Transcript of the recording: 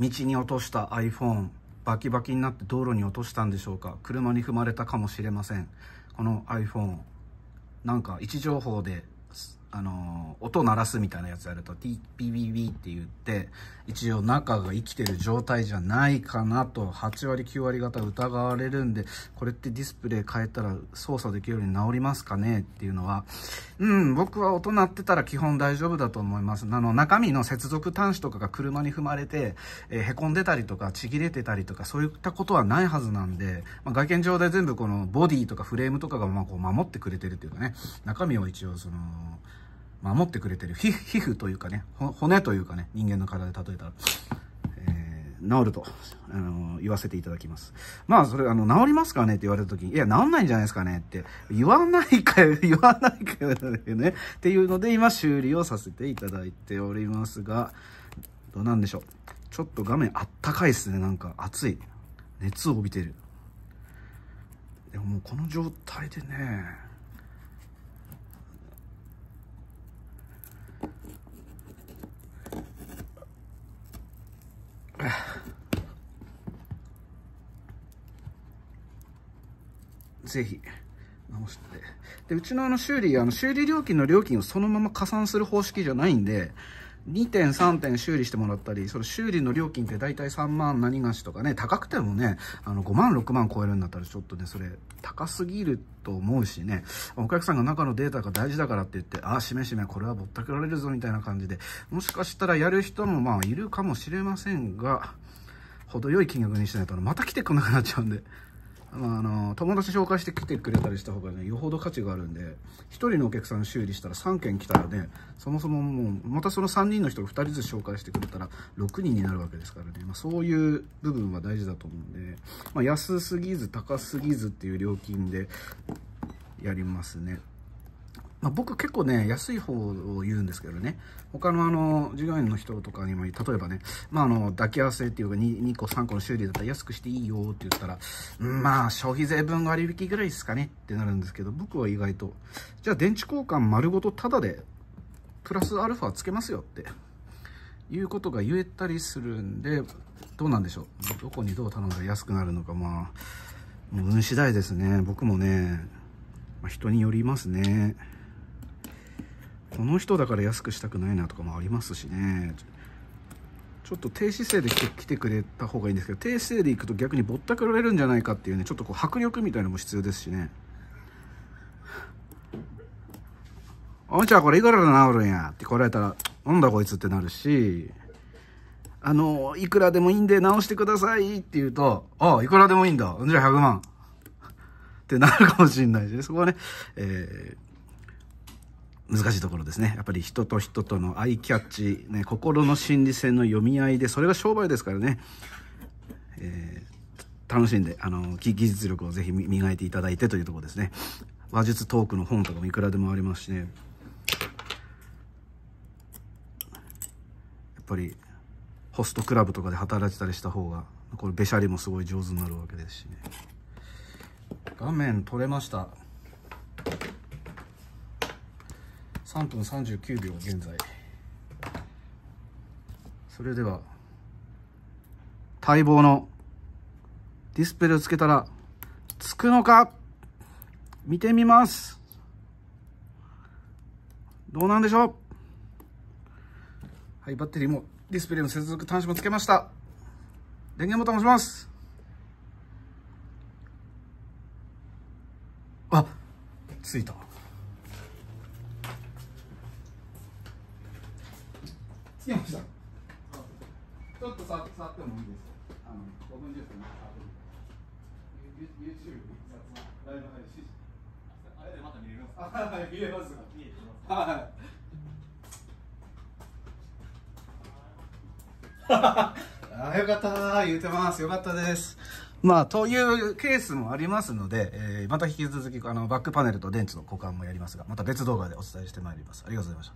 道に落とした iPhone バキバキになって道路に落としたんでしょうか車に踏まれたかもしれませんこの iPhone なんか位置情報であの音鳴らすみたいなやつやると TPBB って言って一応中が生きてる状態じゃないかなと8割9割方疑われるんでこれってディスプレイ変えたら操作できるように治りますかねっていうのはうん僕は音鳴ってたら基本大丈夫だと思いますあの中身の接続端子とかが車に踏まれて、えー、へこんでたりとかちぎれてたりとかそういったことはないはずなんで、まあ、外見上で全部このボディとかフレームとかがまあこう守ってくれてるっていうかね中身を一応その守ってくれてる皮膚というかね、骨というかね、人間の体で例えたら、えー、治ると、あの言わせていただきます。まあ、それ、あの、治りますかねって言われた時に、いや、治んないんじゃないですかねって、言わないかよ、言わないかよ、ね。っていうので、今、修理をさせていただいておりますが、どうなんでしょう。ちょっと画面あったかいっすね、なんか、暑い。熱を帯びてる。でももうこの状態でね、ぜひ、直して。で、うちのあの修理、あの修理料金の料金をそのまま加算する方式じゃないんで、2点3点修理してもらったり、その修理の料金って大体3万何がしとかね、高くてもね、あの5万6万超えるんだったらちょっとね、それ高すぎると思うしね、お客さんが中のデータが大事だからって言って、ああ、しめしめこれはぼったくられるぞみたいな感じで、もしかしたらやる人もまあいるかもしれませんが、程よい金額にしないとまた来てくんなくなっちゃうんで。まあ、あの友達紹介して来てくれたりした方がねよほど価値があるんで1人のお客さん修理したら3件来たらねそもそももうまたその3人の人を2人ずつ紹介してくれたら6人になるわけですからね、まあ、そういう部分は大事だと思うんで、まあ、安すぎず高すぎずっていう料金でやりますね。まあ、僕結構ね、安い方を言うんですけどね、他のあの、従業員の人とかにも、例えばね、まああの、抱き合わせっていうか 2, 2個3個の修理だったら安くしていいよって言ったら、まあ消費税分割引ぐらいですかねってなるんですけど、僕は意外と、じゃあ電池交換丸ごとタダで、プラスアルファつけますよって、いうことが言えたりするんで、どうなんでしょう。どこにどう頼んだら安くなるのか、まあ、もう運次第ですね。僕もね、まあ、人によりますね。この人だから安くしたくないなとかもありますしねちょっと低姿勢で来てくれた方がいいんですけど低姿勢で行くと逆にぼったくられるんじゃないかっていうねちょっとこう迫力みたいなのも必要ですしね「おんちゃんこれいくらで治るんや」って来られたら「なんだこいつ」ってなるし「あのいくらでもいいんで直してください」って言うと「ああいくらでもいいんだじゃあ100万」ってなるかもしれないし、ね、そこはね、えー難しいところですねやっぱり人と人とのアイキャッチ、ね、心の心理戦の読み合いでそれが商売ですからね、えー、楽しんであの技術力をぜひ磨いていただいてというところですね話術トークの本とかもいくらでもありますしねやっぱりホストクラブとかで働いてたりした方がこれべしゃりもすごい上手になるわけですしね画面取れました3分39秒現在それでは待望のディスプレイをつけたらつくのか見てみますどうなんでしょうはいバッテリーもディスプレイも接続端子もつけました電源ボタン押しますあついたつけましたちょっと触ってもいいですあの五分十分触って10分 YouTube ライブ配信あれでまた見れますかはい見れます見えてますはいあよかった言うてますよかったですまあ、というケースもありますので、えー、また引き続きあのバックパネルと電池の交換もやりますがまた別動画でお伝えしてまいりますありがとうございました